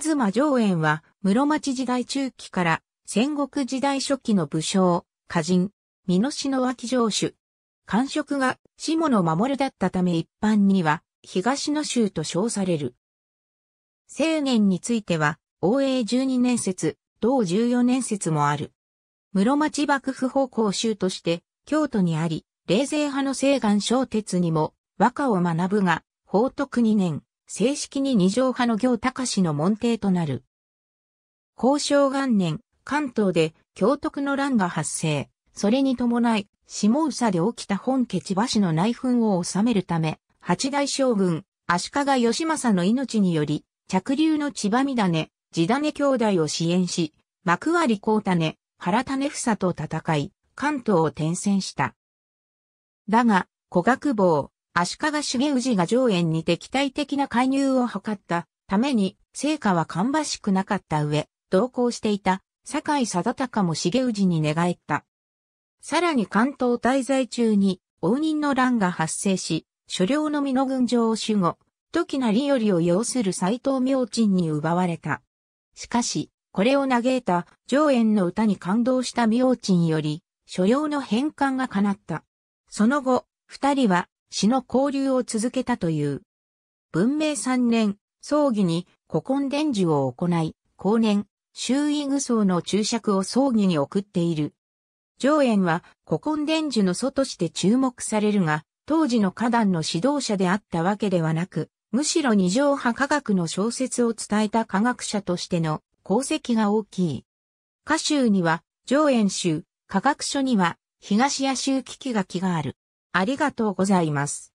東上園は、室町時代中期から、戦国時代初期の武将、歌人、美濃市の脇城主。官職が下の守だったため一般には、東の州と称される。青年については、応永12年説、同14年説もある。室町幕府方向州として、京都にあり、冷静派の西岸小鉄にも、和歌を学ぶが、法徳2年、正式に二条派の行高氏の門弟となる。交渉元年、関東で京徳の乱が発生。それに伴い、下総で起きた本家千葉市の内紛を収めるため、八代将軍、足利義政の命により、着流の千葉見種、地種兄弟を支援し、幕張高種、原種房と戦い、関東を転戦した。だが、古学坊、足利重氏が上演に敵対的な介入を図ったために成果は芳しくなかった上、同行していた酒井貞隆も重氏に寝返った。さらに関東滞在中に応仁の乱が発生し、所領の美濃軍上を守護、時なりよりを要する斎藤明珍に奪われた。しかし、これを嘆いた上演の歌に感動した明珍より、所領の返還が叶った。その後、二人は詩の交流を続けたという。文明3年、葬儀に古今伝授を行い、後年、周囲具葬の注釈を葬儀に送っている。上演は古今伝授の祖として注目されるが、当時の花壇の指導者であったわけではなく、むしろ二条派科学の小説を伝えた科学者としての功績が大きい。歌集には、上演集、科学書には、東野周危記書きがある。ありがとうございます。